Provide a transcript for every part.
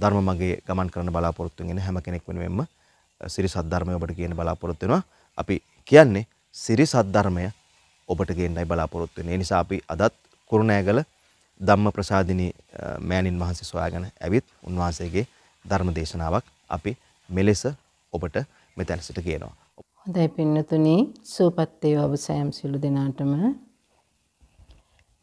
ධර්ම මගේ ගමන් කරන්න බලාපොරොත්තු වෙන හැම කෙනෙක් වෙනුවෙන්ම සිරි සද්ධර්මය ඔබට කියන බලාපොරොත්තු වෙනවා. අපි කියන්නේ සිරි සද්ධර්මය ඔබට ගේන්නයි බලාපොරොත්තු වෙන්නේ. ඒ නිසා අපි අදත් කුරුණෑගල ධම්මප්‍රසාදිනී මෑණින් වහන්සේ සොයාගෙන ඇවිත් උන්වහන්සේගේ ධර්ම දේශනාවක් අපි මෙලෙස ඔබට මෙතැන සිට කියනවා. හොඳයි පින්නතුනි, සූපත් වේවා ඔබ සෑම සිළු දෙනාටම.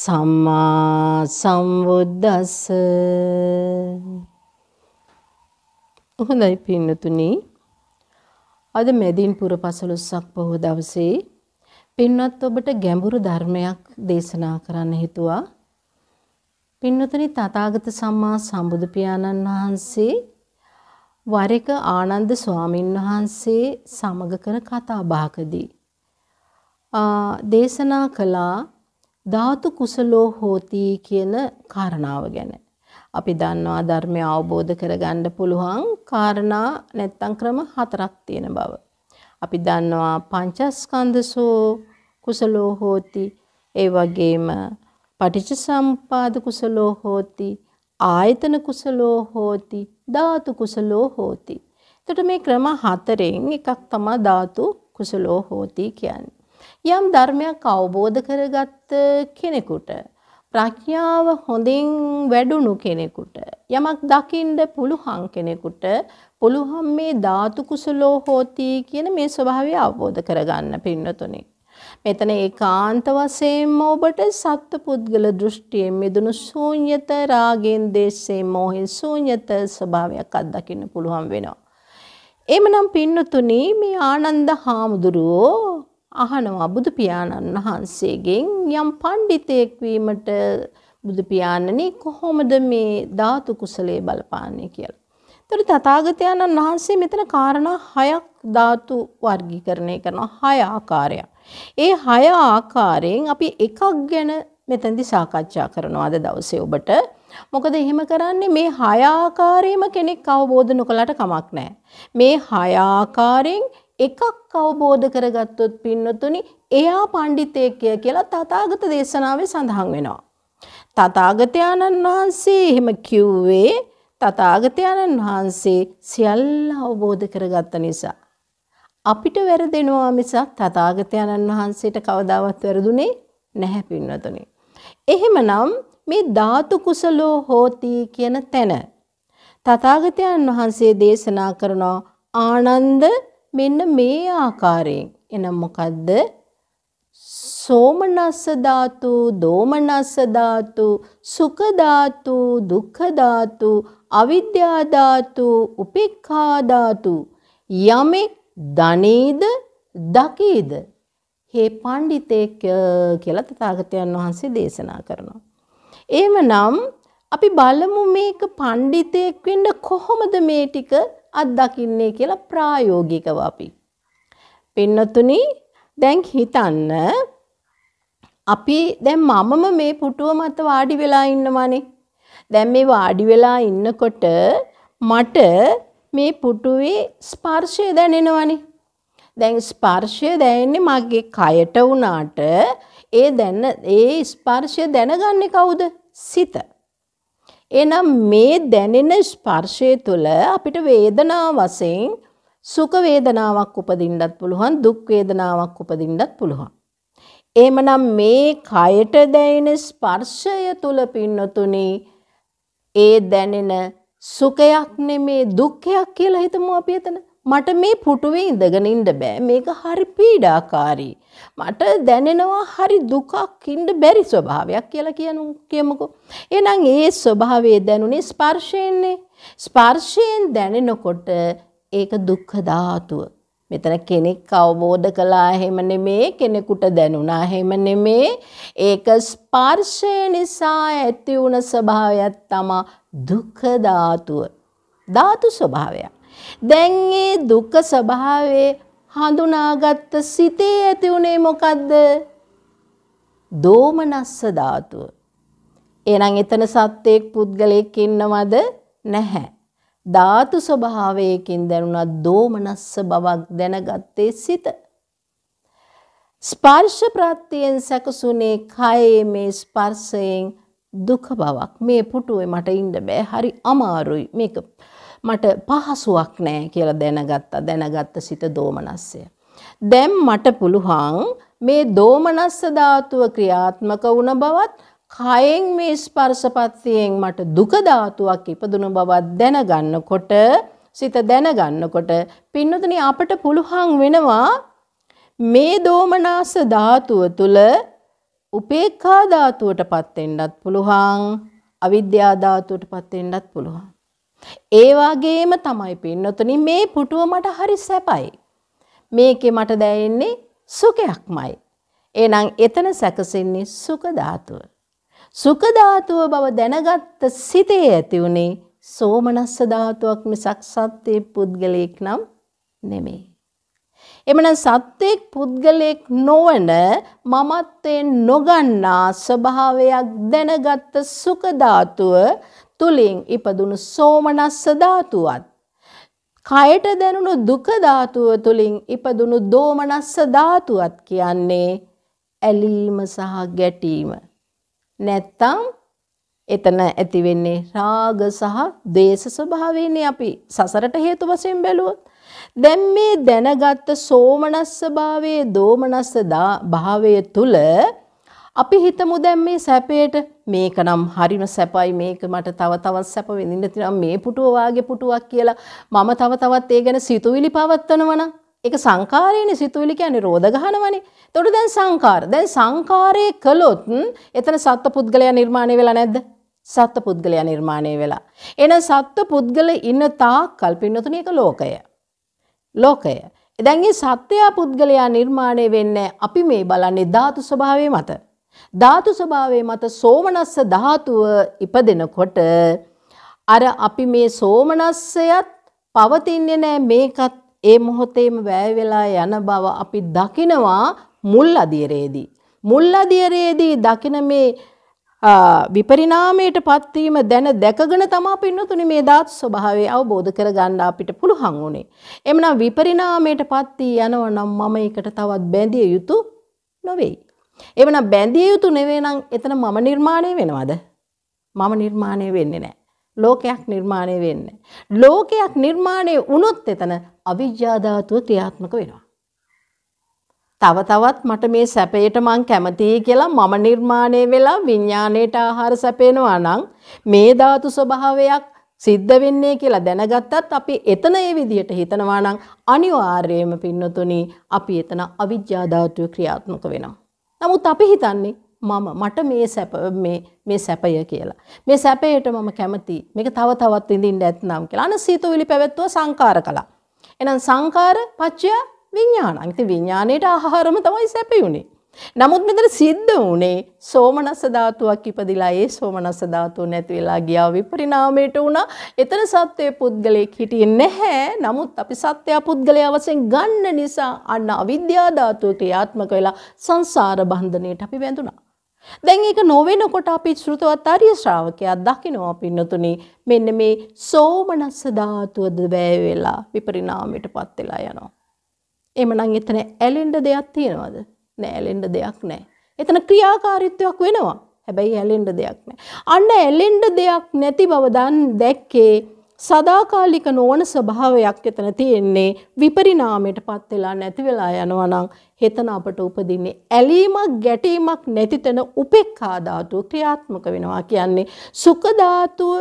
සම්මා සම්බුද්දස්ස හොඳයි පින්නතුනි අද මැදින් පුර පසළොස්වක පොහොය දවසේ පින්වත් ඔබට ගැඹුරු ධර්මයක් දේශනා කරන්න හිතුවා පින්වතුනි තථාගත සම්මා සම්බුදු පියාණන් වහන්සේ වර එක ආනන්ද ස්වාමින් වහන්සේ සමග කරන කතා බහකදී ආ දේශනා කළා ධාතු කුසලෝ හෝති කියන කාරණාව ගැන. අපි දන්නවා ධර්මය අවබෝධ කරගන්න පුළුවන් කාරණා නැත්තම් ක්‍රම හතරක් තියෙන බව. අපි දන්නවා පංචස්කන්ධසෝ කුසලෝ හෝති ඒ වගේම පටිච්චසම්පාද කුසලෝ හෝති ආයතන කුසලෝ හෝති ධාතු කුසලෝ හෝති. එතකොට මේ ක්‍රම හතරෙන් එකක් තමයි ධාතු කුසලෝ හෝති කියන්නේ. යම් ධර්මයක් අවබෝධ කරගත්ත කෙනෙකුට ප්‍රඥාව හොඳින් වැඩුණු කෙනෙකුට යමක් දකින්න පුළුවන් කෙනෙකුට පුළුවන් මේ ධාතු කුසලෝ හෝති කියන මේ ස්වභාවය අවබෝධ කරගන්න පින්නතුනේ. මෙතන ඒකාන්ත වශයෙන්ම ඔබට සත්ව පුද්ගල දෘෂ්ටියෙන් මිදුණු ශූන්‍යත රාගෙන් දේශයෙන් මොහෙන් ශූන්‍යත ස්වභාවයක් අත්දකින්න පුළුවන් වෙනවා. එමනම් පින්නතුනි මේ ආනන්ද හාමුදුරුවෝ අහනවා බුදු පියාණන් වහන්සේගෙන් යම් පඬිතෙක් වීමට බුදු පියාණනි කොහොමද මේ ධාතු කුසලයේ බලපාන්නේ කියලා. එතකොට තථාගතයන්න් වහන්සේ මෙතන කාරණා හයක් ධාතු වර්ගීකරණය කරනවා හය ආකාරයක්. ඒ හය ආකාරයෙන් අපි එකක් ගැන මෙතෙන්දි සාකච්ඡා කරනවා අද දවසේ ඔබට. මොකද එහෙම කරන්නේ මේ හය ආකාරයෙන්ම කෙනෙක් අවබෝධ නොකලට කමක් නැහැ. මේ හය ආකාරයෙන් එකක් අවබෝධ කරගත්තොත් පින්නතුනි එයා පණ්ඩිතේකය කියලා තථාගත දේශනාවේ සඳහන් වෙනවා. තථාගතයන්න් වහන්සේ එහෙම කිව්වේ තථාගතයන්න් වහන්සේ සියල්ල අවබෝධ කරගත්ත නිසා. අපිට වැරදෙනවා මිසක් තථාගතයන්න් වහන්සේට කවදාවත් වැරදුනේ නැහැ පින්නතුනි. එහෙමනම් මේ ධාතු කුසලෝ හෝති කියන තැන තථාගතයන් වහන්සේ දේශනා කරන ආනන්ද මෙන්න මේ ආකාරයෙන් එන මොකද්ද සෝමනස්ස ධාතු, දෝමනස්ස ධාතු, සුඛ ධාතු, දුක්ඛ ධාතු, අවිද්‍යා ධාතු, උපේක්ඛා ධාතු යමෙක් දනේද දකේද හේ පඬිතේක කියලා තථාගතයන් වහන්සේ දේශනා කරනවා. එහෙමනම් අපි බලමු මේක පඬිතෙක් වෙන්න කොහොමද මේ ටික අත්දකින්නේ කියලා ප්‍රායෝගිකව අපි. පින්නතුනි දැන් හිතන්න අපි දැන් මමම මේ පුටුව මත වාඩි වෙලා ඉන්නවානේ. දැන් මේ වාඩි වෙලා ඉන්නකොට මට මේ පුටුවේ ස්පර්ශය දැනෙනවානේ. දැන් ස්පර්ශය දැනෙන්නේ මගේ කයට වුණාට ඒ දැන ඒ ස්පර්ශය දැනගන්නේ කවුද? සිත. එනම් මේ දැනෙන ස්පර්ශය තුළ අපිට වේදනා වශයෙන් සුඛ වේදනාවක් උපදින්නත් පුළුවන් දුක් වේදනාවක් උපදින්නත් පුළුවන්. එහෙමනම් මේ කයට දැනෙන ස්පර්ශය තුළ පින්නතුනි ඒ දැනෙන සුඛයක් නෙමේ දුක්ඛයක් කියලා හිතමු අපි එතන. මට මේ පුටුවේ ඉඳගෙන ඉන්න බෑ. මේක හරි පීඩාකාරී. මට දැනෙනවා හරි දුකක් ඉන්න බැරි ස්වභාවයක් කියලා කියනු කියමුකෝ. එහෙනම් ඒ ස්වභාවය දැනුනේ ස්පර්ශයෙන්නේ. ස්පර්ශයෙන් දැනෙනකොට ඒක දුක්ඛ ධාතුව. මෙතන කෙනෙක් අවබෝධ කළා එහෙම නෙමේ කෙනෙකුට දැනුණා එහෙම නෙමේ ඒක ස්පර්ශය නිසා ඇති වුණ ස්වභාවයක් තමයි දුක්ඛ ධාතුව ධාතු ස්වභාවයක් දැන් මේ දුක්ඛ ස්වභාවයේ හඳුනාගත්ත සිතේ ඇති උනේ මොකද්ද? දෝමනස්ස ධාතුව. එහෙනම් එතන සත්‍යයක් පුද්ගලයෙක් ඉන්නවද? නැහැ. ධාතු ස්වභාවයකින් දැනුණා දෝමනස්ස බවක් දැනගත්තේ සිත. ස්පර්ශ ප්‍රත්‍යයෙන් සැකසුනේ කයේ මේ ස්පර්ශයෙන් දුක බවක්. මේ පුටුවේ මට ඉන්න බෑ. හරි අමාරුයි. මේක මට පහසුවක් නෑ කියලා දැනගත්තා දැනගත්ත සිත දෝමනස්සය. දැම් මට පුළුහන් මේ දෝමනස්ස ධාතුව ක්‍රියාත්මක වුණ බවත් කයෙන් මේ ස්පර්ශපත්තියෙන් මට දුක ධාතුවක් ඉපදුන බවත් දැනගන්නකොට සිත දැනගන්නකොට පින්නතුනි අපට පුළුහන් වෙනවා මේ දෝමනස්ස ධාතුව තුල උපේක්ඛා ධාතුවටපත් වෙන්නත් පුළුවන් අවිද්‍යා ධාතුවටපත් වෙන්නත් පුළුවන් ඒ වගේම තමයි පින්නතුනි මේ පුටුව මට හරි සැපයි. මේකේ මට දැනෙන්නේ සුඛයක්මයි. එහෙනම් එතන සැකසෙන්නේ සුඛ ධාතුව. සුඛ ධාතුව බව දැනගත්ත සිතේ ඇති උනේ සෝමනස්ස ධාතුවක් මිසක් සත්‍යයේ පුද්ගලයෙක් නම් නෙමෙයි. එමනම් සත්‍යයක් පුද්ගලයෙක් නොවන මමත්වයෙන් නොගන්නා ස්වභාවයක් දැනගත් සුඛ ධාතුව තුලින් ඉපදුණු සෝමනස්ස ධාතුවත් කයට දැනුණු දුක ධාතුව තුලින් ඉපදුණු දෝමනස්ස ධාතුවත් කියන්නේ ඇලීම සහ ගැටීම නැත්තම් එතන ඇති වෙන්නේ රාග සහ ද්වේෂ ස්වභාවයනේ අපි සසරට හේතු වශයෙන් බැලුවොත් දැන් මේ දැනගත් සෝමනස්ස භාවයේ දෝමනස්ස භාවය තුල අපි හිතමු දැන් මේ සැපේට මේක නම් හරිම සැපයි මේක මට තව තවත් සැප විඳින්න තියෙනවා මේ පුටුව වාගේ පුටුවක් කියලා මම තව තවත් ඒ ගැන සිතුවිලි පවත්වනවා නම් ඒක සංකාරයනේ සිතුවිලි කියන්නේ රෝද ගහනවනේ. එතකොට දැන් සංකාර. දැන් සංකාරයේ කළොත් එතන සත්පුද්ගලයා නිර්මාණය වෙලා නැද්ද? සත්පුද්ගලයා නිර්මාණය වෙලා. එහෙනම් සත්පුද්ගල ඉන්න තාක් කල්පින්නතුනේ ඒක ලෝකය. ලෝකය. දැන් මේ සත්‍යය පුද්ගලයා නිර්මාණය වෙන්නේ අපි මේ බලන්නේ ධාතු ස්වභාවය මත. ධාතු ස්වභාවයේ මත සෝමනස්ස ධාතුව ඉපදෙනකොට අර අපි මේ සෝමනස්සයත් පවතින්නේ නැහැ මේකත් ඒ මොහොතේම වැය වෙලා යන බව අපි දකිනවා මුල් අධියරේදී මුල් අධියරේදී දකින මේ විපරිණාමයට පත්වීම දැන දැකගෙන තමා පින්නතුනි මේ ධාතු ස්වභාවය අවබෝධ කරගන්න අපිට පුළුවන් උනේ. එමනම් විපරිණාමයට පත් වී යනවා නම් මම ඒකට තවත් බැඳිය යුතු නොවේයි. එවනම් බැඳිය යුතු නෙවෙයි නම් එතන මම නිර්මාණය වෙනවද? මම නිර්මාණය වෙන්නේ නැහැ. ලෝකයක් නිර්මාණය වෙන්නේ. ලෝකයක් නිර්මාණය වුණොත් එතන අවිජ්ජා ධාතුව ක්‍රියාත්මක වෙනවා. තව තවත් මට මේ සැපයට මං කැමතියි කියලා මම නිර්මාණය වෙලා විඥාණයට ආහාර සැපේනවා නම් මේ ධාතු ස්වභාවයක් සිද්ධ වෙන්නේ කියලා දැනගත්තත් අපි එතන ඒ විදිහට හිතනවා නම් අනිවාර්යයෙන්ම පින්නතුණි අපි එතන අවිජ්ජා ධාතුව ක්‍රියාත්මක වෙනවා. නමුත් අපි හිතන්නේ මම මට මේ සැප මේ මේ සැපය කියලා. මේ සැපයට මම කැමති. මේක තව තවත් විඳින්න ඇත්නම් කියලා. අන සීතුවිලි පැවැත්වුව සංකාර කළා. එහෙනම් සංකාර පච්චය විඥාන. ඉතින් විඥාණයට ආහාරම තමයි සැපයුනේ. නමුත් මෙතන සිද්ධ වුණේ සෝමනස්ස ධාතුවක් ඉපදිලා ඒ සෝමනස්ස ධාතුව නැති වෙලා ගියා විපරිණාමයට වුණා. එතන සත්වයේ පුද්ගලෙක් හිටියේ නැහැ. නමුත් අපි සත්‍ය පුද්ගලයා වශයෙන් ගන්න නිසා අන්න අවිද්‍යා ධාතුව ක්‍රියාත්මක වෙලා සංසාර බන්ධනයට අපි වැඳුණා. දැන් ඒක නොවෙනකොට අපි ශ්‍රුතවත් ආර්ය ශ්‍රාවකයා දකිනවා පින්නතුනි මෙන්න මේ සෝමනස්ස ධාතුවද වැය වෙලා විපරිණාමයටපත් වෙලා යනවා. එමනම් එතන ඇලෙන්න දෙයක් තියනවද? නෑ ඇලෙන්ඩ දෙයක් නෑ. එතන ක්‍රියාකාරිත්වයක් වෙනවා හැබැයි ඇලෙන්ඩ දෙයක් නෑ. අන්න ඇලෙන්ඩ දෙයක් නැති බවදන් දැක්කේ සදාකාලික නොවන ස්වභාවයක් එතන තියෙන්නේ විපරිණාමයට පත් වෙලා නැති වෙලා යනවා නම් හෙතන අපට උපදින්නේ ඇලීමක් ගැටීමක් නැති තැන උපේක්ඛා ධාතුව ක්‍රියාත්මක වෙනවා කියන්නේ සුඛ ධාතුව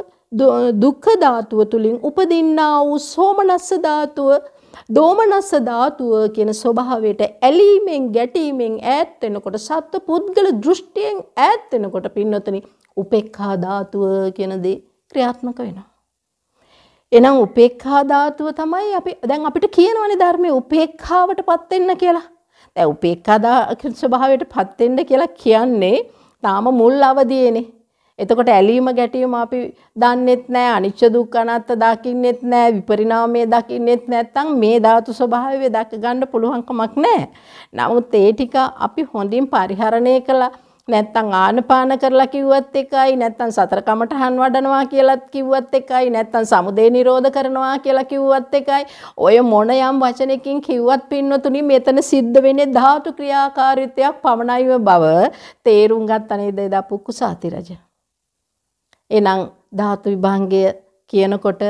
දුක්ඛ ධාතුව තුලින් උපදින්නා වූ සෝමනස්ස ධාතුව දෝමනස්ස ධාතුව කියන ස්වභාවයට ඇලීමෙන් ගැටීමෙන් ඈත් වෙනකොට සත්ව පුද්ගල දෘෂ්ටියෙන් ඈත් වෙනකොට පින්නතනි උපේක්ඛා ධාතුව කියන දේ ක්‍රියාත්මක වෙනවා. එහෙනම් උපේක්ඛා ධාතුව තමයි අපි දැන් අපිට කියනවනේ ධර්මයේ උපේක්ඛාවටපත් වෙන්න කියලා. දැන් උපේක්ඛා ස්වභාවයටපත් වෙන්න කියලා කියන්නේ තාම මුල් අවදියේනේ. එතකොට ඇලීම ගැටීම අපි දන්නෙත් නෑ අනිච්ච දුක්ඛ අනාත්ත දකින්නෙත් නෑ විපරිණාමය දකින්නෙත් නැත්නම් මේ ධාතු ස්වභාවය දක ගන්න පුළුවන් කමක් නෑ. නමුත් ඒ ටික අපි හොඳින් පරිහරණය කළා නැත්තම් ආනපාන කරලා කිව්වත් එකයි නැත්තම් සතර කමටහන් වඩනවා කියලාත් කිව්වත් එකයි නැත්තම් සමුදේ නිරෝධ කරනවා කියලා කිව්වත් එකයි ඔය මොන යම් වචනකින් කිව්වත් පින්නතුනි මෙතන සිද්ධ වෙන්නේ ධාතු ක්‍රියාකාරීත්වයක් පමණයි බව තේරුම් ගත්ත නේද එදා පුක්කුසාති රජා එනම් ධාතු විභංගය කියනකොට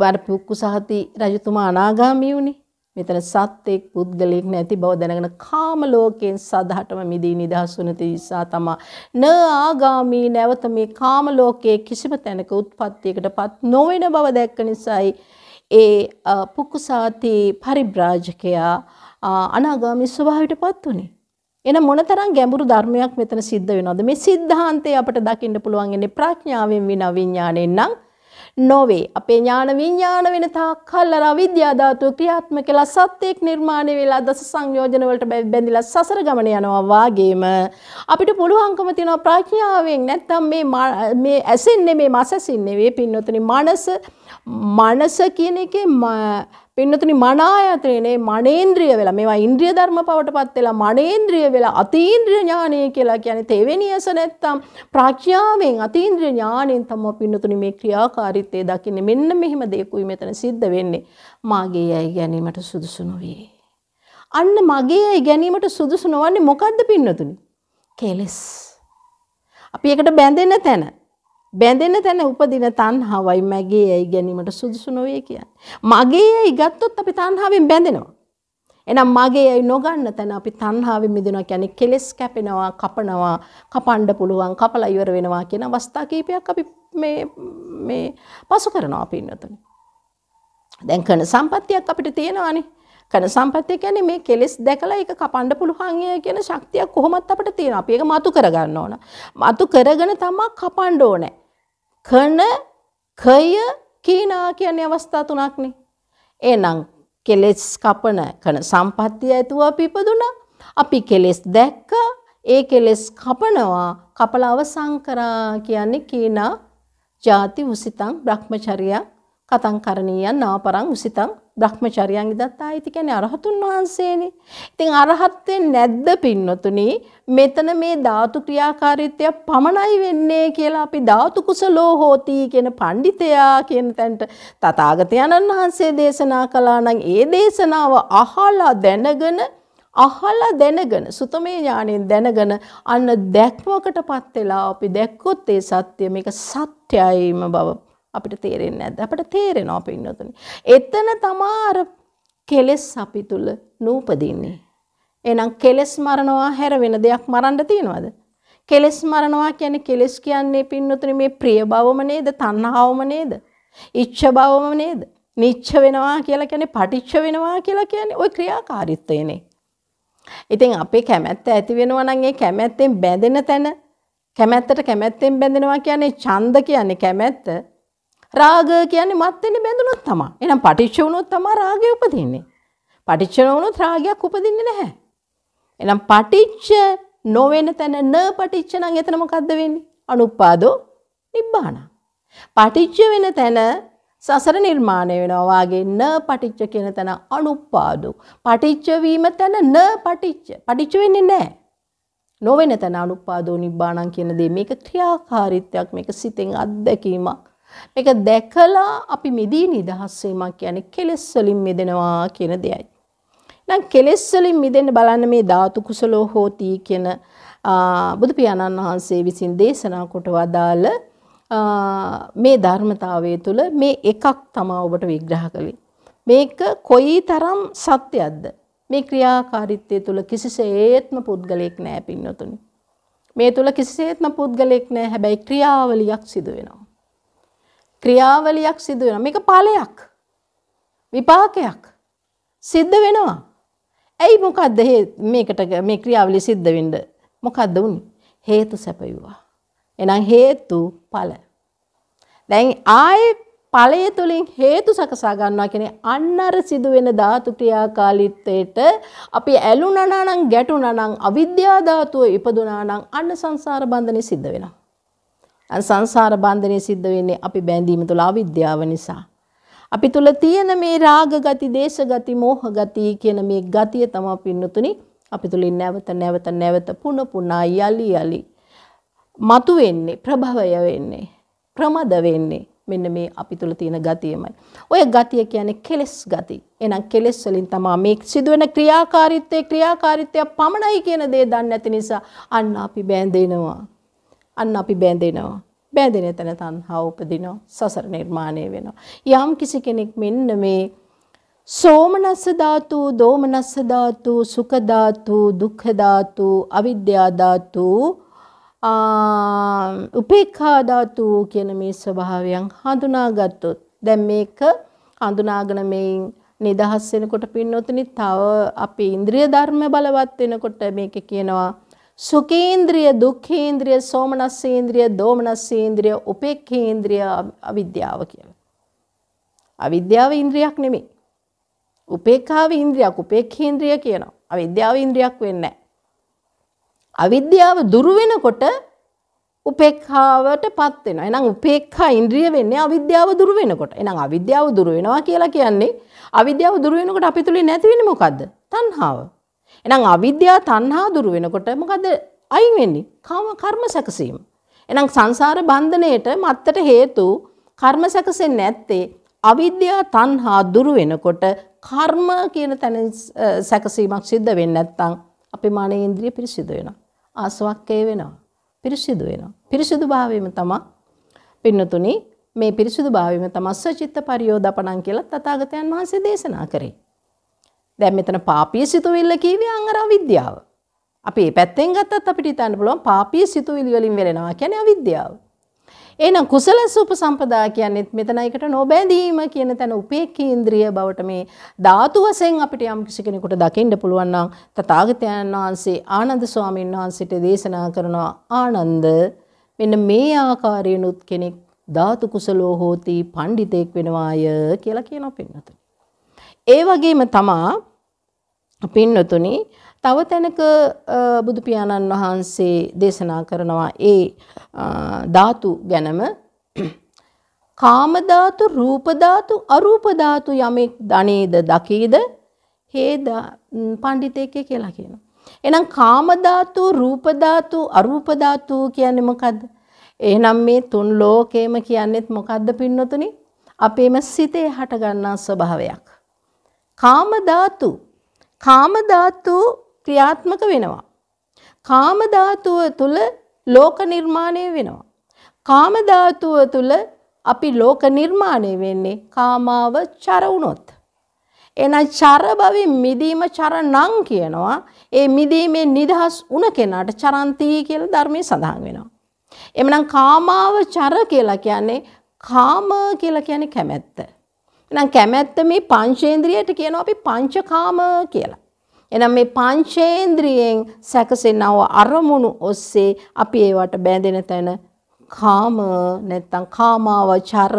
බර පුක්කුසහති රජතුමා අනාගාමී වුණේ. මෙතන සත්‍යෙක් පුද්ගලෙක් නැති බව දැනගෙන කාම ලෝකයෙන් සදාටම මිදී නිදහස් වුණ තිසා තමා න ආගාමී නැවත මේ කාම ලෝකයේ කිසිම තැනක උත්පත්තියකටපත් නොවන බව දැක්ක නිසායි ඒ පුක්කුසාති පරිබ්‍රාජකයා අනාගාමී ස්වභාවයටපත් වුණේ. එන මොනතරම් ගැඹුරු ධර්මයක් මෙතන සිද්ධ වෙනවද මේ සිද්ධාන්තය අපට දකින්න පුළුවන් ඉන්නේ ප්‍රඥාවෙන් විනා විඥාණයෙන් නම් නොවේ අපේ ඥාන විඥාන වෙන තාක්කල් අර අවිද්‍යා ධාතුව ක්‍රියාත්මක වෙලා සත්‍යයක් නිර්මාණය වෙලා දස සංයෝජන වලට බැඳිලා සසර ගමන යනවා වාගේම අපිට පුළුවන්කම තියෙනවා ප්‍රඥාවෙන් නැත්තම් මේ මේ ඇසෙන්නේ මේ මසසින්නේ මේ පින්නොතනි මනස මනස කියන එකේ පින්නතුනි මනායතනේ මනේන්ද්‍රිය වෙලා මේවා ඉන්ද්‍රිය ධර්ම බවට පත් වෙලා මනේන්ද්‍රිය වෙලා අතීන්ද්‍රිය ඥානය කියලා කියන්නේ තෙවෙනි අස නැත්තම් ප්‍රඥාවෙන් අතීන්ද්‍රිය ඥාණයෙන් තමයි පින්නතුනි මේ ක්‍රියාකාරීත්වය දකින්නේ මෙන්න මෙහෙම දෙයක්ුයි මෙතන සිද්ධ වෙන්නේ මාගේ යයි ගැනීමට සුදුසු නොවේ අන්න මගේ ඇයි ගැනීමට සුදුසු නොවන්නේ මොකද්ද පින්නතුනි? කෙලස්. අපි ඒකට බැඳෙන තැන. බැඳෙන තැන උපදින තණ්හාවයි මගේ ඇයි ගැනීමට සුදුසු නොවේ කියන්නේ. මගේ ඇයි ගත්තොත් අපි තණ්හාවෙන් බැඳෙනවා. එහෙනම් මගේ ඇයි නොගන්න තැන අපි තණ්හාවෙන් මිදෙනවා කියන්නේ කෙලස් කැපෙනවා, කපනවා, කපන්න පුළුවන්, කපලා ඉවර වෙනවා කියන අවස්ථා කීපයක් අපි මේ මේ පසු කරනවා පින්නතුනේ. දැන් කන සම්පත්තියක් අපිට තියෙනවානේ. කන සම්පත්තිය කියන්නේ මේ කෙලෙස් දැකලා ඒක කපන්න පුළුවන් කියන ශක්තියක් කොහොමත් අපිට තියෙනවා. අපි ඒක මතු කරගන්න ඕන. මතු කරගෙන තමයි කපන්න ඕනේ. කන කය කීනා කියන්නේ අවස්ථා තුනක්නේ. එහෙනම් කෙලෙස් කපන කන සම්පත්තිය ඇතුව අපි ඉපදුනා. අපි කෙලෙස් දැක්කා. ඒ කෙලෙස් කපනවා. කපල අවසන් කරා කියන්නේ කීනා ಜಾති උසිතං Brahmacharya කතං කරණීයන් නාපරං උසිතං Brahmacharyan ඉදත් ආයිති කියන්නේ අරහතුන් වහන්සේනේ. ඉතින් අරහත්ත්වෙන් නැද්ද පින්නතුනි? මෙතන මේ ධාතු ක්‍රියාකාරීත්වය පමණයි වෙන්නේ කියලා අපි ධාතු කුසලෝ හෝති කියන පඬිතයා කියන තැනට තථාගතයන්න් වහන්සේ දේශනා කළා නම් ඒ දේශනාව අහලා දැනගෙන අහලා දැනගෙන සුතමේ ඥාණයෙන් දැනගෙන අන්න දැක්මකටපත් වෙලා අපි දැක්කොත් ඒ සත්‍ය මේක සත්‍යයිම බව අපිට තේරෙන්නේ නැද්ද? අපිට තේරෙනවා පින්නතුනි. එතන තමා අර කෙලෙස් අපි තුල නූපදින්නේ. එහෙනම් කෙලෙස් මරනවා හැර වෙන දෙයක් මරන්න තියනවද? කෙලෙස් මරනවා කියන්නේ කෙලෙස් කියන්නේ පින්නතුනි මේ ප්‍රිය බවම නේද? තණ්හාවම නේද? ඉච්ඡ බවම නේද? නිච්ච වෙනවා කියලා කියන්නේ පටිච්ච වෙනවා කියලා කියන්නේ ওই ක්‍රියාකාරීත්වයනේ. ඉතින් අපේ කැමැත්ත ඇති වෙනවා නම් ඒ කැමැත්තෙන් බැඳෙන තැන කැමැත්තට කැමැත්තෙන් බැඳෙනවා කියන්නේ ඡන්ද කියන්නේ කැමැත්ත රාග කියන්නේ මත්වෙන්න බැඳුනොත් තමයි. එහෙනම් පටිච්ච වුණොත් තමයි රාගය උපදින්නේ. පටිච්ච නොවුනොත් රාගයක් උපදින්නේ නැහැ. එහෙනම් පටිච්ච නොවන තැන න පටිච්ච නම් එතන මොකද්ද වෙන්නේ? අනුපාදෝ නිබ්බාන. පටිච්ච වෙන තැන සසර නිර්මාණය වෙනවා වාගේ න පටිච්ච කියන තැන අනුපාදෝ. පටිච්ච වීම තැන න පටිච්ච. පටිච්ච වෙන්නේ නැහැ. නොවන තැන අනුපාදෝ නිබ්බාණං කියන දේ මේක ක්‍රියාකාරීත්වයක් මේක සිතෙන් අත්දැකීමක් මේක දැකලා අපි මිදී නිදහස් වීමක් කියන්නේ කෙලෙස් වලින් මිදෙනවා කියන දෙයයි. නම් කෙලෙස් වලින් මිදෙන්න බලන්න මේ ධාතු කුසලෝ හෝති කියන බුදු පියාණන් වහන්සේ විසින් දේශනා කොට වදාළ මේ ධර්මතාවය තුළ මේ එකක් තමයි ඔබට විග්‍රහ කළේ. මේක කොයිතරම් සත්‍යයක්ද? මේ ක්‍රියාකාරීත්වය තුළ කිසිසේත්ම පුද්ගලයෙක් නැහැ පින්නතුනි. මේ තුළ කිසිසේත්ම පුද්ගලයෙක් නැහැ. හැබැයි ක්‍රියාවලියක් සිදු වෙනවා. ක්‍රියාවලියක් සිදු වෙනවා. මේක ඵලයක්. විපාකයක්. සිද්ධ වෙනවා. ඇයි මොකද්ද මේකට මේ ක්‍රියාවලිය සිද්ධ වෙන්න මොකද්ද උනේ? හේතු සැපයුවා. එහෙනම් හේතු ඵල. දැන් ආයේ ඵලය තුලින් හේතු සකසා ගන්නවා කියන්නේ අන්න අර සිදුවෙන ධාතු ක්‍රියාකාරීත්වයට අපි ඇලුනා නම් ගැටුණා නම් අවිද්‍යා ධාතුව ඉපදුනා නම් අන්න සංසාර බන්ධනේ සිද්ධ වෙනවා. සංසාර බන්ධනය සිද්ධ වෙන්නේ අපි බැඳීම තුළ අවිද්‍යාව නිසා. අපි තුළ තියෙන මේ රාග ගති, දේශ ගති, මෝහ ගති කියන මේ ගතිය තමයි පින්නතුනි අපි තුළින් නැවත නැවත නැවත පුන පුනා යලි යලි මතු වෙන්නේ, ප්‍රභවය වෙන්නේ, ප්‍රමද වෙන්නේ. මෙන්න මේ අපි තුළ තියෙන ගතියමයි. ඔය ගතිය කියන්නේ කෙලෙස් ගති. එහෙනම් කෙලෙස් වලින් තමයි මේ සිදුවෙන ක්‍රියාකාරීත්වයේ ක්‍රියාකාරීත්වය පමණයි කියන දේ දන්නේ නැති නිසා අන්න අපි බැඳෙනවා. අන්න අපි බැඳෙනවා. බැඳෙන තැන තණ්හා උපදිනවා. සසර නිර්මාණය වෙනවා. යම් කිසි කෙනෙක් මෙන්න මේ සෝමනස්ස ධාතු, දෝමනස්ස ධාතු, සුඛ ධාතු, දුක්ඛ ධාතු, අවිද්‍යා ධාතු, උපේක්ඛා ධාතු කියන මේ ස්වභාවයන් හඳුනාගත්තොත් දැන් මේක හඳුනාගෙන මේන් නිදහස් වෙනකොට පින්නොතනි තව අපේ ඉන්ද්‍රිය ධර්ම බලවත් වෙනකොට මේක කියනවා සුකේන්ද්‍රිය දුක්ඛේන්ද්‍රිය සෝමනස්සේන්ද්‍රිය දෝමනස්සේන්ද්‍රිය උපේක්ඛේන්ද්‍රිය අවිද්‍යාව කියලා. අවිද්‍යාව ඉන්ද්‍රියක් නෙමෙයි. උපේක්ඛාව ඉන්ද්‍රියක් උපේක්ඛේන්ද්‍රිය කියනවා. අවිද්‍යාව ඉන්ද්‍රියක් වෙන්නේ නැහැ. අවිද්‍යාව දුරු වෙනකොට උපේක්ඛාවටපත් වෙනවා. එහෙනම් උපේක්ඛා ඉන්ද්‍රිය වෙන්නේ අවිද්‍යාව දුරු වෙනකොට. එහෙනම් අවිද්‍යාව දුරු වෙනවා කියලා කියන්නේ අවිද්‍යාව දුරු වෙනකොට අපිටුලින් නැති වෙන්නේ මොකද්ද? තණ්හාව. එහෙනම් අවිද්‍යාව තණ්හා දුරු වෙනකොට මොකද අයින් වෙන්නේ? කර්ම සැකසීම. එහෙනම් සංසාර බන්ධණයට මත්තට හේතු කර්ම සැකසෙන්නේ නැත්තේ අවිද්‍යා තණ්හා දුරු වෙනකොට කර්ම කියන තැන සැකසීමක් සිද්ධ වෙන්නේ නැත්නම් අපේ මානෙ ඉන්ද්‍රිය පිරිසිදු වෙනවා. ආසවක්කේ වෙනවා. පිරිසිදු වෙනවා. පිරිසිදු භාවයම තමයි පින්නතුනි මේ පිරිසිදු භාවයම තමයි සචිත්ත පරියෝදපණං කියලා තථාගතයන් වහන්සේ දේශනා කරේ. දැන් මෙතන පාපීය සිතුවිල්ල කියවේ අන් අර අවිද්‍යාව. අපි මේ පැත්තෙන් ගත්තත් අපිට හිතන්න පුළුවන් පාපීය සිතුවිලි වලින් වෙලෙනවා කියන්නේ අවිද්‍යාව. එහෙනම් කුසල සුපසම්පදා කියන්නේත් මෙතනයකට නොබැඳීම කියන තැන උපේක්ඛී ඉන්ද්‍රිය බවට මේ ධාතු වශයෙන් අපිට යම් කිසි කෙනෙකුට දකින්න පුළුවන් නම් තථාගතයන් වහන්සේ ආනන්ද ස්වාමීන් වහන්සේට දේශනා කරනවා ආනන්ද මෙන්න මේ ආකාරයෙන් උත් කෙනෙක් ධාතු කුසලෝ හෝති පඬිතෙක් වෙනවාය කියලා කියනවා පින්නතුනි ඒ වගේම තමා පින්නතුනි තව තැනක බුදු පියාණන් වහන්සේ දේශනා කරනවා ඒ ධාතු ගැනම කාම ධාතු රූප ධාතු අරූප ධාතු යමෙක් ධනේද දකීද හේද පඬිතේකේ කියලා කියනවා එහෙනම් කාම ධාතු රූප ධාතු අරූප ධාතු කියන්නේ මොකද්ද එහෙනම් මේ තුන් ලෝකේම කියන්නේත් මොකද්ද පින්නතුනි අපේම සිතේ හටගන්නා ස්වභාවයක් කාම ධාතු කාම ධාතු ක්‍රියාත්මක වෙනවා. කාම ධාතුව තුල ලෝක නිර්මාණය වෙනවා. කාම ධාතුව තුල අපි ලෝක නිර්මාණය වෙන්නේ කාමාව චර වුණොත්. එහෙනම් චර භවෙ මිදීම චර නම් කියනවා. ඒ මිදීමේ නිදහස් වුණ කෙනාට චරන්ති කියලා ධර්මයේ සඳහන් වෙනවා. එමනම් කාමාව චර කියලා කියන්නේ කාම කියලා කියන්නේ කැමැත්ත. එහෙනම් කැමැත්ත මේ පංචේන්ද්‍රියට කියනවා අපි පංචකාම කියලා. එහෙනම් මේ පංචේන්ද්‍රියෙන් සැකසෙනව අරමුණු ඔස්සේ අපි ඒවට බැඳෙන තැන කාම නැත්තම් කාමාවචර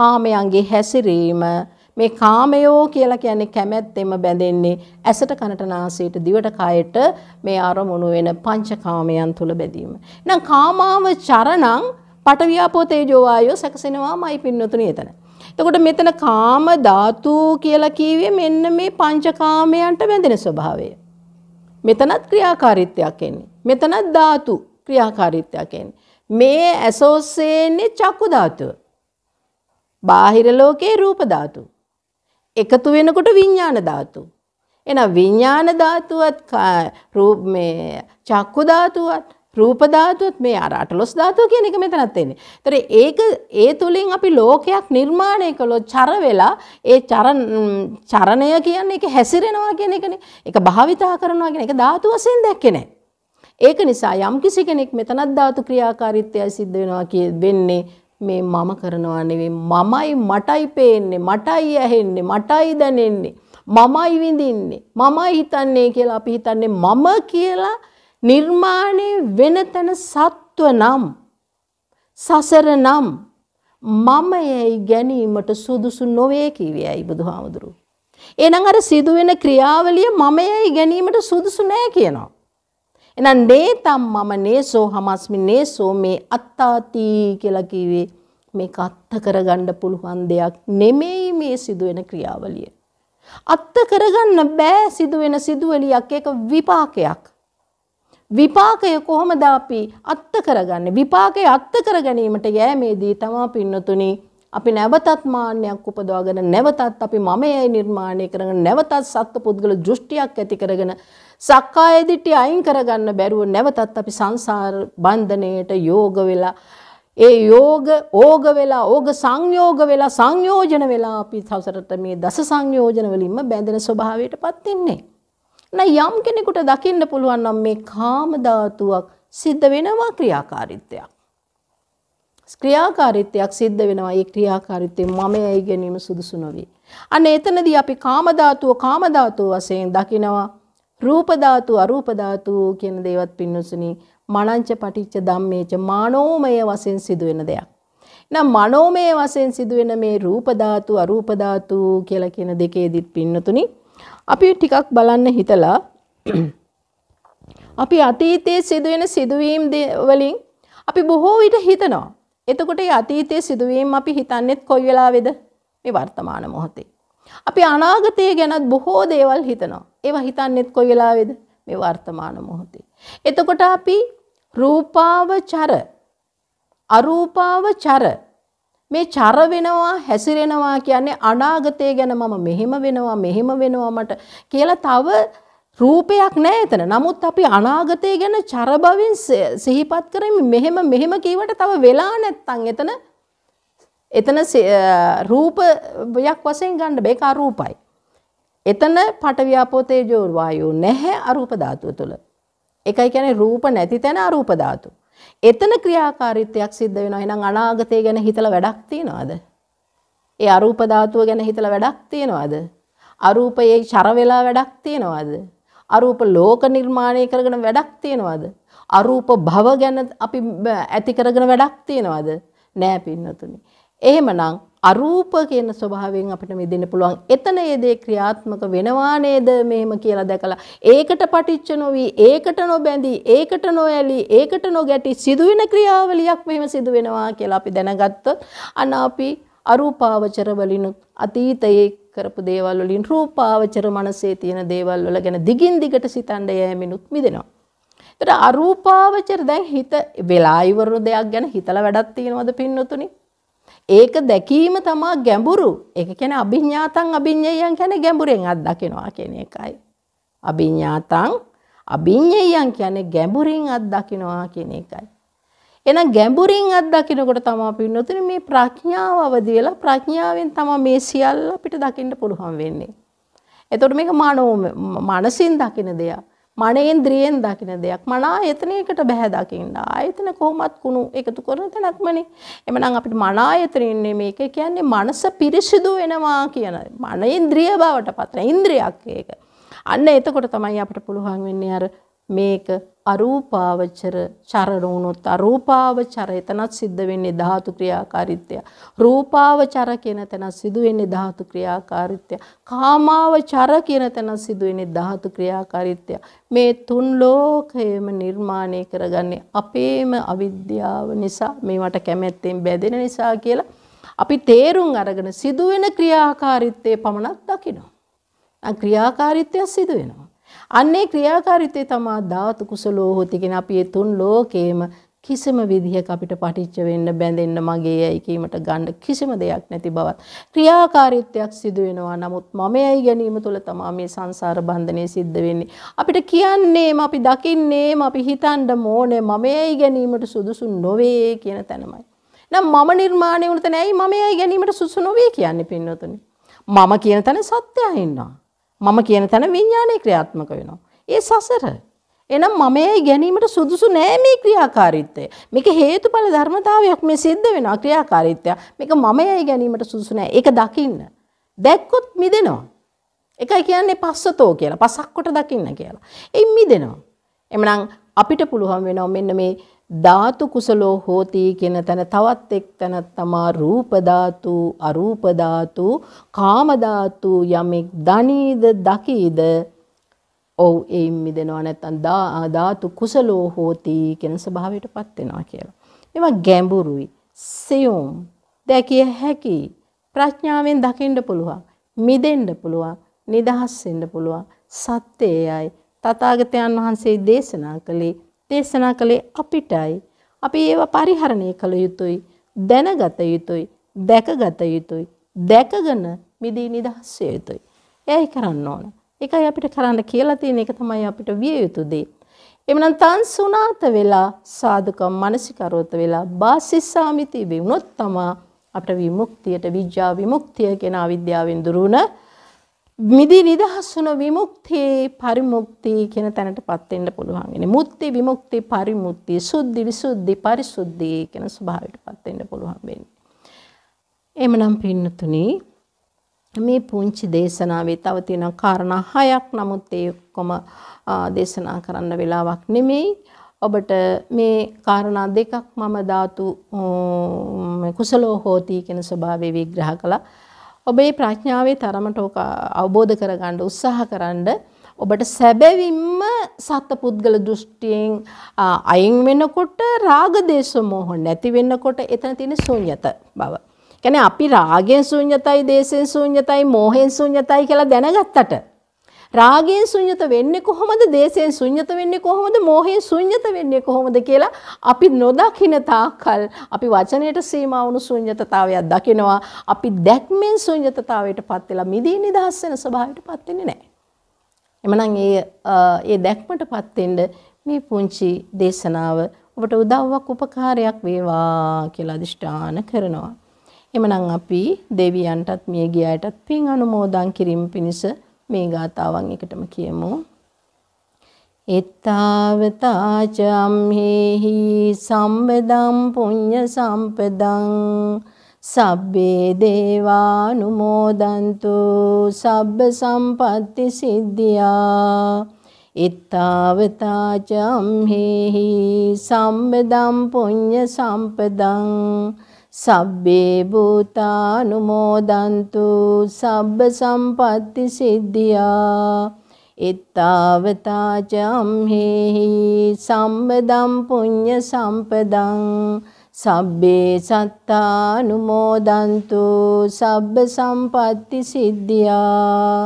කාමයන්ගේ හැසිරීම මේ කාමයෝ කියලා කියන්නේ කැමැත්තෙම බැඳෙන්නේ ඇසට කනට නාසයට දිවට කයට මේ අරමුණු වෙන පංචකාමයන් තුල බැඳීම. එහෙනම් කාමාවචරණං පටවියාපෝ තේජෝ වායෝ සැකසෙනවාමයි පින්නතුණි එතන. එතකොට මෙතන කාම ධාතු කියලා කියවේ මෙන්න මේ පංචකාමයන්ට බැඳෙන ස්වභාවය. මෙතනත් ක්‍රියාකාරීත්වයක් එන්නේ. මෙතනත් ධාතු ක්‍රියාකාරීත්වයක් එන්නේ. මේ ඇසෝසේන්නේ චක්කු ධාතුව. බාහිර ලෝකේ රූප ධාතු. එකතු වෙනකොට විඥාන ධාතු. එහෙනම් විඥාන ධාතුවත් රූප මේ චක්කු ධාතුවත් රූප ධාතුවත් මේ අර අටලොස් ධාතුව කියන එක මෙතනත් එන්නේ. ඒතර ඒක ඒ තුලින් අපි ලෝකයක් නිර්මාණය කළොත් චර වෙලා ඒ චර චරණය කියන්නේ ඒක හැසිරෙනවා කියන එකනේ. ඒක භාවිතා කරනවා කියන එක ධාතු වශයෙන් දැක්කේ නැහැ. ඒක නිසා යම් කිසි කෙනෙක් මෙතනත් ධාතු ක්‍රියාකාරීත්වය සිද්ධ වෙනවා කිය වෙන්නේ මේ මම කරනවා නෙවෙයි මමයි මටයි පේන්නේ මටයි ඇහෙන්නේ මටයි දැනෙන්නේ මමයි විඳින්නේ මමයි හිතන්නේ කියලා අපි හිතන්නේ මම කියලා නිර්මාණය වෙන තැන සත්ව නම් සසර නම් මමයයි ගැනීමට සුදුසු නොවේ කිවියයි බුදුහාමුදුරු. එහෙනම් අර සිදුවෙන ක්‍රියාවලිය මමයයි ගැනීමට සුදුසු නෑ කියනවා. එහෙනම් නේතම් මම නේසෝ හමස්මි නේසෝ මේ අත්තාති කියලා කිව්වේ මේක අත්ත කරගන්න පුළුවන් දෙයක් නෙමෙයි මේ සිදුවෙන ක්‍රියාවලිය. අත්ත කරගන්න බෑ සිදුවෙන සිදුවලියක් ඒක විපාකයක්. විපාකය කොහොමද අපි අත්ත කරගන්නේ විපාකය අත්ත කර ගැනීමට යෑමේදී තමා පින්නතුනි අපි නැවතත් මාන්නයක් උපදවාගෙන නැවතත් අපි මමයයි නිර්මාණය කරගෙන නැවතත් සත්ත්ව පුද්ගල දෘෂ්ටියක් ඇති කරගෙන සක්කාය දිට්ඨිය අයින් කරගන්න බැරුව නැවතත් අපි සංසාර බන්ධණයට යෝග වෙලා ඒ යෝග ඕග වෙලා ඕග සංයෝග වෙලා සංයෝජන වෙලා අපි සසරට මේ දස සංයෝජන වලින්ම බැඳෙන ස්වභාවයටපත් වෙන්නේ නැයි යම් කෙනෙකුට දකින්න පුළුවන් නම් මේ කාම ධාතුවක් සිද්ධ වෙනවා ක්‍රියාකාරීත්වයක්. ක්‍රියාකාරීත්වයක් සිද්ධ වෙනවා. ඒ ක්‍රියාකාරීත්වය මමයි ගැනීම සුදුසු නොවේ. අන්න එතනදී අපි කාම ධාතුව කාම ධාතුව වශයෙන් දකිනවා. රූප ධාතු අරූප ධාතු කියන දේවත් පින්නසුනි මනංච පටිච්ච ධම්මේච මනෝමය වශයෙන් සිදුවෙන දෙයක්. නම් මනෝමය වශයෙන් සිදුවෙන මේ රූප ධාතු අරූප ධාතු කියලා කියන දෙකේදිත් පින්නතුනි අපි ටිකක් බලන්න හිතලා අපි අතීතයේ සිදුවෙන සිදුවීම් වලින් අපි බොහෝ විට හිතනවා. එතකොට ඒ අතීතයේ සිදුවීම් අපි හිතන්නේත් කොයි වෙලාවේද? මේ වර්තමාන මොහොතේ. අපි අනාගතය ගැනත් බොහෝ දේවල් හිතනවා. ඒවා හිතන්නේත් කොයි වෙලාවේද? මේ වර්තමාන මොහොතේ. එතකොට අපි රූපාවචර අරූපාවචර මේ චර වෙනවා හැසිරෙනවා කියන්නේ අනාගතය ගැන මම මෙහෙම වෙනවා මෙහෙම වෙනවා මට කියලා තව රූපයක් නැහැ එතන. නමුත් අපි අනාගතය ගැන චරබවින් සිහිපත් කරමින් මෙහෙම මෙහෙම කියවට තව වෙලා නැත්තම් එතන එතන රූපයක් වශයෙන් ගන්න බෑ ඒක අරූපයි. එතන පටවියාපෝ තේජෝ වායෝ නැහැ අරූප ධාතුව තුල. ඒකයි කියන්නේ රූප නැති තැන අරූප ධාතුව. එතන ක්‍රියාකාරීත්වයක් සිද්ධ වෙනවා. එහෙනම් අනාගතය ගැන හිතලා වැඩක් තියනවාද? ඒ අරූප ධාතුව ගැන හිතලා වැඩක් තියනවාද? අරූපයේ චර වෙලා වැඩක් තියනවාද? අරූප ලෝක නිර්මාණය කරගෙන වැඩක් තියනවාද? අරූප භව ගැන අපි ඇති කරගෙන වැඩක් තියනවාද? නෑ පින්නතුනි. එහෙමනම් අරූප කියන ස්වභාවයෙන් අපිට මෙදෙන්න පුළුවන්. එතන ඒ දේ ක්‍රියාත්මක වෙනවා නේද මෙහෙම කියලා දැකලා ඒකට පටිච්ච නොවි, ඒකට නොබැඳි, ඒකට නොඇලි, ඒකට නොගැටි සිදුවෙන ක්‍රියාවලියක් මෙහෙම සිදු වෙනවා කියලා අපි දැනගත්තොත් අන්න අපි අරූපාවචර වලිනුත් අතීතයේ කරපු දේවල් වලින් රූපාවචර මනසේ තියෙන දේවල් වල ගැන දිගින් දිගට සිතන්න යෑමෙනුත් මිදෙනවා. ඒතර අරූපාවචර දැන් හිත වෙලා ඉවරන දෙයක් ගැන හිතලා වැඩක් තියනවද පින්නතුනේ? ඒක දැකීම තමා ගැඹුරු එක කැන අභිඥාතන් අභිඥයන් කැන ගැඹුරෙන් අත් දකිනවා කෙන එකයි. අභිඥාතන් අභිඥයන් කියන ගැඹුරින් අත් දකිනවා කියන එකයි. එන ගැඹුරින් අත් දකිනකොට තමා පින්නතුන මේ ප්‍රඥාව අවදියලා ප්‍රඥාවෙන් තමා මේ සියල්ල අපිට දකින්න පුළුවන් වෙන්නේ. එතකොට මේක මනෝ මානසින් දකින දෙයක්. මනේන්ද්‍රියෙන් දකින දෙයක් මනා යතනයකට බැහැ දකින්න ආයතන කොහොමත් කුණු එකතු කරන තැනක්මනේ එමනම් අපිට මනා යතනින්නේ මේක කියන්නේ මනස පිරිසිදු වෙනවා කියන මනේන්ද්‍රිය බවට පත්න ඉන්ද්‍රියක් ඒක අන්න එතකොට තමයි අපට පුළුවන් වෙන්නේ අර මේක අරූපාවචර චරණ වුණොත් අරූපාවචර එතනත් සිද්ධ වෙන්නේ ධාතු ක්‍රියාකාරීත්වය. රූපාවචර කියන තැන සිදු වෙන්නේ ධාතු ක්‍රියාකාරීත්වය. කාමාවචර කියන තැන සිදු වෙන්නේ ධාතු ක්‍රියාකාරීත්වය. මේ තුන් ලෝකයේම නිර්මාණය කරගන්නේ අපේම අවිද්‍යාව නිසා මේවට කැමැත්තෙන් බැඳෙන නිසා කියලා අපි තේරුම් අරගෙන සිදුවෙන ක්‍රියාකාරීත්වයේ පමණක් දකිනවා. ක්‍රියාකාරීත්වය සිදු වෙනවා. අන්නේ ක්‍රියාකාරීත්වය තමා ධාතු කුසලෝ හොති කියන අපි ඒ තුන් ලෝකේම කිසිම විදිහක අපිට පටිච්ච වෙන්න බැඳෙන්න මගේ යයි කීමට ගන්න කිසිම දෙයක් නැති බවත් ක්‍රියාකාරීත්වයක් සිදු වෙනවා නමුත් මමයි ගැනීම තුළ තමයි මේ සංසාර බන්ධනය සිද්ධ වෙන්නේ අපිට කියන්නේම අපි දකින්නේම අපි හිතන්න ඕනේ මමයි ගැනීමට සුදුසු නොවේ කියන තැනමයි නම් මම නිර්මාණය වුණ තැන ඇයි මමයි ගැනීමට සුදුසු නොවේ කියන්නේ පින්නතුනි මම කියන තැන සත්‍යය ඉන්නවා මම කියන තැන විඥානය ක්‍රියාත්මක වෙනවා. ඒ සසර. එනම් මමයි ගැනීමට සුදුසු නෑ මේ ක්‍රියාකාරීත්වය. මේක හේතුඵල ධර්මතාවයක් මේ සිද්ධ වෙනවා ක්‍රියාකාරීත්වය. මේක මමයි ගැනීමට සුදුසු නෑ. ඒක දකින්න. දැක්කොත් මිදෙනවා. එකයි කියන්නේ පස්සතෝ කියලා. පසක් කොට දකින්න කියලා. එයින් මිදෙනවා. එමනම් අපිට පුළුවන් වෙනවා මෙන්න මේ ධාතු කුසලෝ හෝති කියන තැන තවත් එක් තැනක් තමා රූප ධාතු අරූප ධාතු කාම ධාතු යමෙක් දනීද දකීද ඔව් එයින් මිදෙනවා නැත්නම් ධාතු කුසලෝ හෝති කියන ස්වභාවයටපත් වෙනවා කියලා. මේවා ගැඹුරුයි. සියුම් දැකිය හැකි ප්‍රඥාවෙන් දකින්න පුළුවන්. මිදෙන්න පුළුවන්. නිදහස් වෙන්න පුළුවන්. සත්‍යයයි තථාගතයන් වහන්සේ දේශනා කළේ දේශනා කළේ අපිටයි. අපි ඒවා පරිහරණය කළ යුතුයි, දැනගත යුතුයි, දැකගත යුතුයි, දැකගෙන මිදී නිදහස් විය යුතුයි. එයයි කරන්න ඕන. ඒකයි අපිට කරන්න කියලා තියෙන එක තමයි අපිට විය යුතු දේ. එමනම් තන් සුණාත වෙලා සාදුකම් මානසිකරෝත වෙලා බාසිස්සාමිති වුණොත් තමයි අපට විමුක්තියට විඥා විමුක්තිය කියන අවිද්‍යාවෙන් දුරුණ මිදි නිදහස් වුණ විමුක්ති පරිමුක්ති කියන තැනටපත් වෙන්න පුළුවන්. ඉන්නේ මුක්ති විමුක්ති පරිමුක්ති සුද්ධි විසුද්ධි පරිසුද්ධි කියන ස්වභාවයටපත් වෙන්න පුළුවන් වෙන්නේ. එමනම් පින්නතුනි මේ පුංචි දේශනාවේ තව තියෙන කාරණා හයක් නමුත් ඒ ඔක්කොම දේශනා කරන්න වෙලාවක් නෙමෙයි. ඔබට මේ කාරණා දෙකක් මම ධාතු කුසලෝ හෝති කියන ස්වභාවය විග්‍රහ කළා. ඔබේ ප්‍රඥාවේ තරමට ඕක අවබෝධ කරගන්න උත්සාහ කරන්න ඔබට සැබවින්ම සත්ත්ව පුද්ගල දෘෂ්ටියෙන් අයින් වෙනකොට රාග දේශ මොහ නැති වෙනකොට එතන තියෙන ශූන්‍යත බව. කියන්නේ අපි රාගයෙන් ශූන්‍යතයි, දේශයෙන් ශූන්‍යතයි, මෝහයෙන් ශූන්‍යතයි කියලා දැනගත්තට රාගයෙන් ශුන්්‍යත වෙන්නේ කොහොමද? දේශයෙන් ශුන්්‍යත වෙන්නේ කොහොමද? මෝහයෙන් ශුන්්‍යත වෙන්නේ කොහොමද කියලා අපි නොදකින තාකල් අපි වචනයට සීමා වුණු ශුන්්‍යතතාවයක් දකිනවා. අපි දැක්මෙන් ශුන්්‍යතතාවයටපත් වෙලා මිදී නිදහස් වෙන ස්වභාවයටපත් වෙන්නේ නැහැ. එමනම් ඒ ඒ දැක්මටපත් වෙන්න මේ පුංචි දේශනාව ඔබට උදව්වක් උපකාරයක් වේවා කියලා අදිෂ්ඨාන කරනවා. එමනම් අපි දෙවියන්ටත් මියගිය අයටත් පින් අනුමෝදන් කිරීම පිණිස මේ ගාතාවන් එකටම කියමු. එත්තාවතාච අම්හෙහි සම්බදම් පුඤ්ඤ සම්පදං සබ්බේ දේවානුමෝදන්තු සබ්බ සම්පatti සිද්ධියා එත්තාවතාච අම්හෙහි සම්බදම් පුඤ්ඤ සම්පදං සබ්බේ භූතානුමෝදන්තු සබ්බ සම්පatti සිද්ධියා එත්තාවතා චම්හෙහි සම්බදම් පුඤ්ඤ සම්පදං සබ්බේ සත්තානුමෝදන්තු සබ්බ සම්පatti සිද්ධියා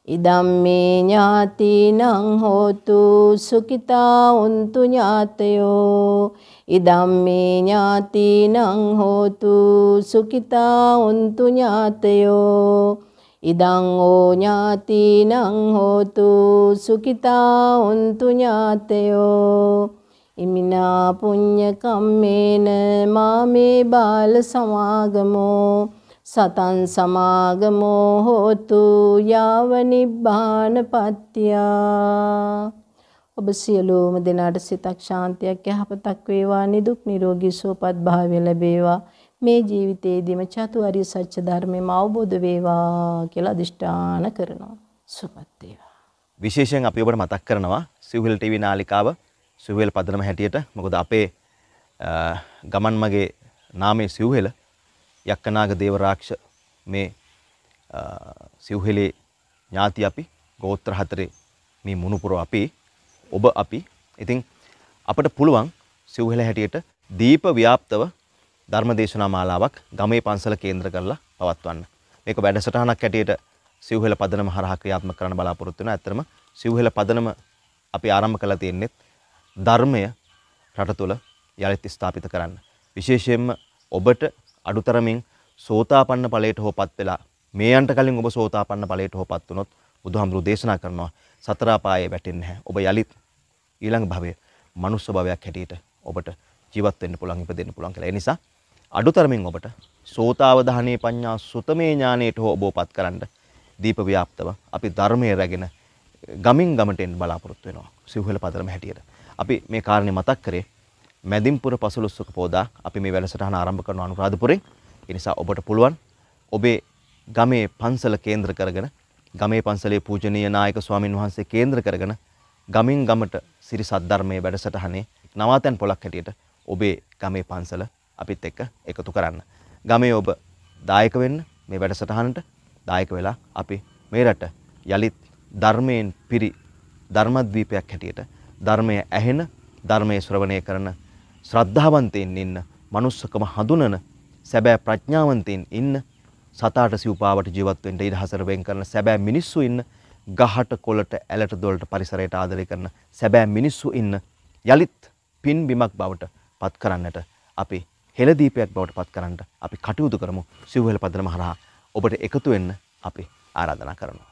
Idamme nyati nang hotu sukita untu nyateyo. Idamme nyati nang hotu sukita untu nyateyo. Idang o nyati nang hotu sukita untu nyateyo. Imina punya kamene mame bal samagamo. සතන් සමාගමෝ හෝතු යාව නිබ්බාන පත්‍යා ඔබ සියලුම දෙනාට සිතක් ශාන්තියක් යහපතක් වේවා නිදුක් නිරෝගී සුවපත් භාවය ලැබේවා මේ ජීවිතයේදීම චතුරාර්ය සත්‍ය ධර්මයම අවබෝධ වේවා කියලා අදිෂ්ඨාන කරනවා සුපත් වේවා විශේෂයෙන් අපි ඔබට මතක් කරනවා සිව්හෙල් ටීවී නාලිකාව සිව්හෙල් පදනම හැටියට මොකද අපේ ගමන් මගේ නාමයේ සිව්හෙල යක්කනාග දේවරාක්ෂ මේ සිව්හෙලේ ඥාති අපි ගෝත්‍ර හතරේ මේ මුණුපුර අපි ඔබ අපි ඉතින් අපට පුළුවන් සිව්හෙල හැටියට දීප ව්‍යාප්තව ධර්මදේශනා මාලාවක් ගමේ පන්සල කේන්ද්‍ර කරලා පවත්වන්න. මේක වැඩසටහනක් හැටියට සිව්හෙල පදනම හරහා ක්‍රියාත්මක කරන්න බලාපොරොත්තු වෙනවා. ඇත්තටම සිව්හෙල පදනම අපි ආරම්භ කළා තියෙන්නේ ධර්මය රට තුළ යළිත් ස්ථාපිත කරන්න. විශේෂයෙන්ම ඔබට අඩුතරමින් සෝතාපන්න ඵලයට හෝපත් වෙලා මේ යන්ට කලින් ඔබ සෝතාපන්න ඵලයට හෝපත් වුණොත් බුදුහාමුදුරු දේශනා කරනවා සතර ආපායේ වැටෙන්නේ නැහැ. ඔබ යලිත් ඊළඟ භවයේ මනුස්ස භවයක් හැටියට ඔබට ජීවත් වෙන්න පුළුවන් ඉපදෙන්න පුළුවන් කියලා. ඒ නිසා අඩුතරමින් ඔබට සෝතාවධානයේ පඤ්ඤා සුතමේ ඥානයට හෝ ඔබපත් කරන්න දීප ව්‍යාප්තව අපි ධර්මයේ රැගෙන ගමින් ගමට එන්න බලාපොරොත්තු වෙනවා. සිව්හෙල පදරම හැටියට. අපි මේ කාරණේ මතක් කරේ මැදින්පුර පසළොස්වක පෝදා අපි මේ වැඩසටහන ආරම්භ කරන අනුරාධපුරෙන්. ඒ නිසා ඔබට පුළුවන් ඔබේ ගමේ පන්සල කේන්ද්‍ර කරගෙන ගමේ පන්සලේ පූජනීය නායක ස්වාමින් වහන්සේ කේන්ද්‍ර කරගෙන ගමින් ගමට සිරි සද්ධර්මයේ වැඩසටහනේ නවාතැන් පොලක් හැටියට ඔබේ ගමේ පන්සල අපිත් එක්ක එකතු කරන්න. ගමේ ඔබ දායක වෙන්න මේ වැඩසටහනට දායක වෙලා අපි මේ රට යලිත් ධර්මයෙන් පිරි ධර්මද්වීපයක් හැටියට ධර්මය ඇහෙන ධර්මයේ ශ්‍රවණය කරන ශ්‍රද්ධාවන්තයෙන් ඉන්න මනුස්සකම හඳුනන සැබෑ ප්‍රඥාවන්තයෙන් ඉන්න සතාට සිව්පාවට ජීවත් වෙන්න ඉඩ හසර වෙන් කරන සැබෑ මිනිස්සු ඉන්න ගහට කොළට ඇලට දොළට පරිසරයට ආදරය කරන සැබෑ මිනිස්සු ඉන්න යලිත් පින් බිමක් බවට පත් කරන්නට අපි හෙළදීපයක් බවට පත් කරන්නට අපි කටයුතු කරමු සිව්හෙළ පදනම හරහා ඔබට එකතු වෙන්න අපි ආරාධනා කරනවා